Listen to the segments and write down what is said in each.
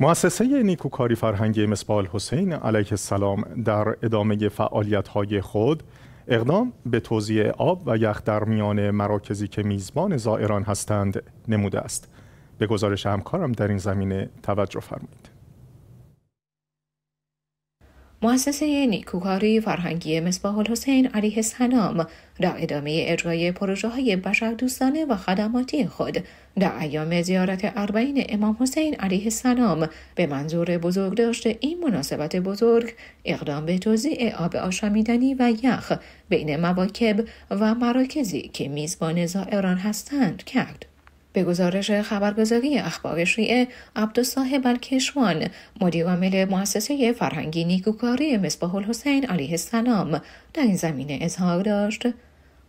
مؤسسه نیکوکاری فرهنگ مسبال حسین علیه السلام در ادامه فعالیت‌های خود اقدام به توزیع آب و یخ در میان مراکزی که میزبان زائران هستند نموده است. به گزارش همکارم در این زمینه توجه فرمایید. مؤسسه نیکوکاری فرهنگی مصباح الحسین علیه السلام در ادامه اجرای پروژه های دوستانه و خدماتی خود در ایام زیارت اربعین امام حسین علیه السلام به منظور بزرگداشت این مناسبت بزرگ اقدام به توزیع آب آشامیدنی و یخ بین مواکب و مراکزی که میزبان زائران هستند کرد. به گزارش خبرگزاری اخبار شیعه عبدالصاحب الکشوان عامل مؤسسه فرهنگی نیکوکاری مصباح الحسین علیه السلام در این زمینه اظهار داشت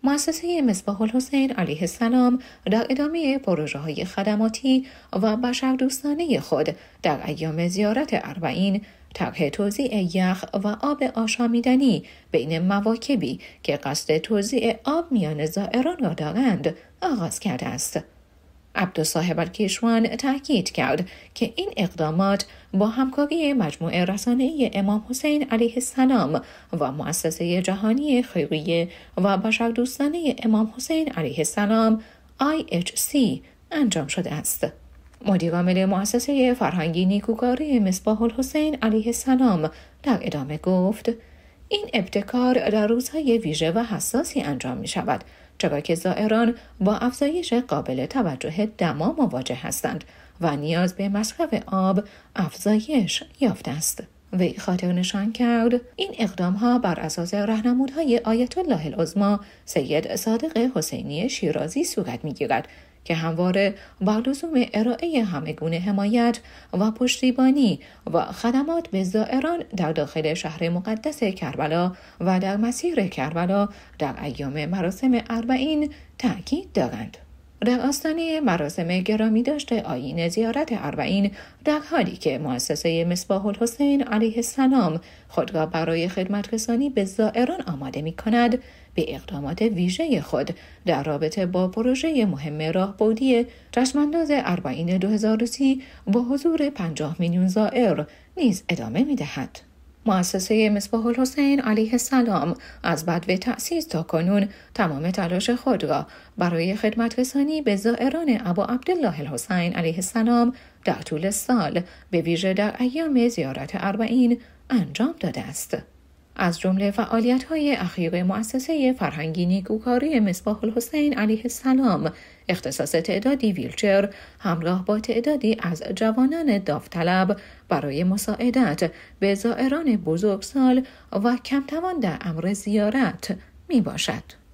مؤسسه مصباح الحسین علیه السلام در ادامه پروژه های خدماتی و دوستانه خود در ایام زیارت اربعین طرح توزیع یخ و آب آشامیدنی بین مواکبی که قصد توزیع آب میان زائران را دارند آغاز کرده است. عبدالصاحب کیشوان تاکید کرد که این اقدامات با همکاری مجموعه رسانه امام حسین علیه السلام و مؤسسه جهانی خیریه و دوستانه امام حسین علیه السلام IHC انجام شده است. مدیرعامل مؤسسه فرهنگی نیکوکاری مصباح الحسین علیه السلام در ادامه گفت این ابتکار در روزهای ویژه و حساسی انجام می شود چرا که زائران با افزایش قابل توجه دما مواجه هستند و نیاز به مصرف آب افزایش یافته است وی خاطر نشان کرد این اقدام ها بر اساس رهنمودهای آیت الله العظما سید صادق حسینی شیرازی صورت می گیرد که همواره با لزوم ارائه همگونه حمایت و پشتیبانی و خدمات به زائران در داخل شهر مقدس کربلا و در مسیر کربلا در ایام مراسم اربعین تاکید دارند. در آستانه مراسم گرامی داشته آین زیارت اربعین در حالی که مؤسسه مصباح الحسین علیه السلام خود را برای رسانی به زائران آماده می کند به اقدامات ویژه خود در رابطه با پروژه مهم راه بودی چشمانداز اربعین 2030 با حضور 50 میلیون زائر نیز ادامه می دهد. مؤسسه مصباح الحسین علیه السلام از بدو تأسیس تا کنون تمام تلاش خود را برای خدمت رسانی به زائران ابا عبدالله الحسین علیه السلام در طول سال به ویژه در ایام زیارت اربعین انجام داده است. از جمله فعالیت های اخیر مؤسسه فرهنگی نیکوکاری مصباح الحسین علیه السلام اختصاص تعدادی ویلچر همراه با تعدادی از جوانان داوطلب برای مساعدت به زائران بزرگسال و کمتوان در امر زیارت می باشد.